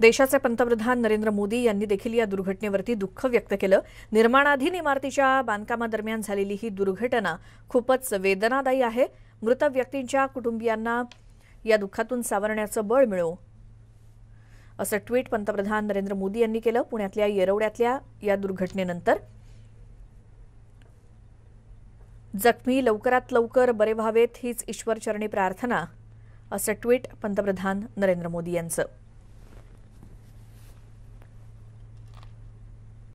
देशाचे पंतप्रधान नरेंद्र मोदी यांनी देखील या दुर्घटनेवरती दुःख व्यक्त केलं निर्माणाधीन इमारतीच्या बांधकामादरम्यान झालेली ही दुर्घटना खूपच वेदनादायी आहे मृत व्यक्तींच्या कुटुंबियांना या दुःखातून सावरण्याचं बळ मिळो असं ट्विट पंतप्रधान नरेंद्र मोदी यांनी केलं पुण्यातल्या येरवड्यातल्या या दुर्घटनेनंतर जखमी लवकरात लवकर बरे व्हावेत हीच ईश्वरचरणी प्रार्थना असं ट्विट पंतप्रधान नरेंद्र मोदी यांचं